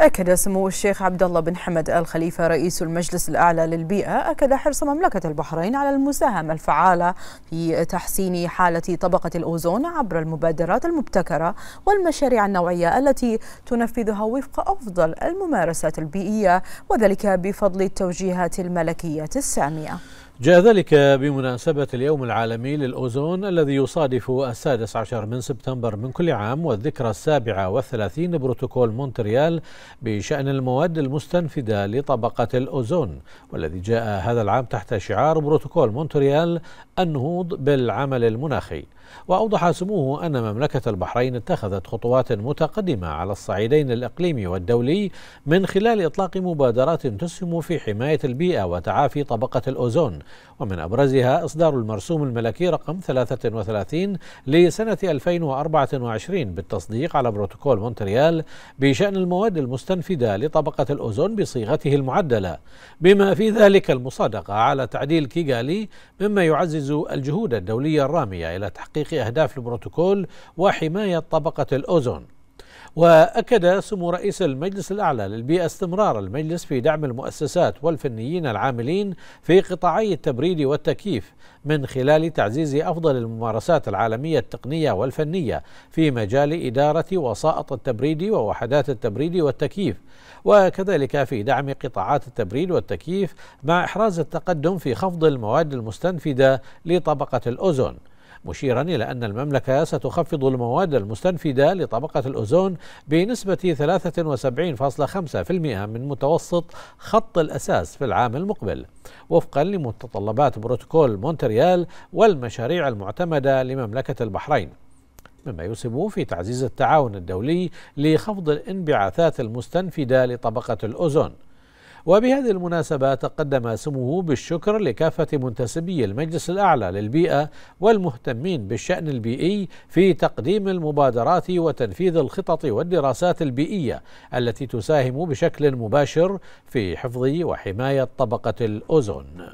أكد سمو الشيخ عبد الله بن حمد آل خليفة رئيس المجلس الأعلى للبيئة أكد حرص مملكة البحرين على المساهمة الفعالة في تحسين حالة طبقة الأوزون عبر المبادرات المبتكرة والمشاريع النوعية التي تنفذها وفق أفضل الممارسات البيئية وذلك بفضل التوجيهات الملكية السامية جاء ذلك بمناسبة اليوم العالمي للأوزون الذي يصادف السادس عشر من سبتمبر من كل عام والذكرى السابعة والثلاثين بروتوكول مونتريال بشأن المواد المستنفدة لطبقة الأوزون والذي جاء هذا العام تحت شعار بروتوكول مونتريال النهوض بالعمل المناخي وأوضح سموه أن مملكة البحرين اتخذت خطوات متقدمة على الصعيدين الإقليمي والدولي من خلال إطلاق مبادرات تسهم في حماية البيئة وتعافي طبقة الأوزون ومن أبرزها إصدار المرسوم الملكي رقم 33 لسنة 2024 بالتصديق على بروتوكول مونتريال بشأن المواد المستنفدة لطبقة الأوزون بصيغته المعدلة بما في ذلك المصادقة على تعديل كيغالي مما يعزز الجهود الدولية الرامية إلى تحقيق تحقيق أهداف البروتوكول وحماية طبقة الأوزون وأكد سمو رئيس المجلس الأعلى للبيئة استمرار المجلس في دعم المؤسسات والفنيين العاملين في قطاعي التبريد والتكييف من خلال تعزيز أفضل الممارسات العالمية التقنية والفنية في مجال إدارة وسائط التبريد ووحدات التبريد والتكييف وكذلك في دعم قطاعات التبريد والتكييف مع إحراز التقدم في خفض المواد المستنفذة لطبقة الأوزون مشيرا إلى أن المملكة ستخفض المواد المستنفدة لطبقة الأوزون بنسبة 73.5% من متوسط خط الأساس في العام المقبل وفقا لمتطلبات بروتوكول مونتريال والمشاريع المعتمدة لمملكة البحرين مما يسهم في تعزيز التعاون الدولي لخفض الانبعاثات المستنفدة لطبقة الأوزون وبهذه المناسبة تقدم سموه بالشكر لكافة منتسبي المجلس الأعلى للبيئة والمهتمين بالشأن البيئي في تقديم المبادرات وتنفيذ الخطط والدراسات البيئية التي تساهم بشكل مباشر في حفظ وحماية طبقة الأوزون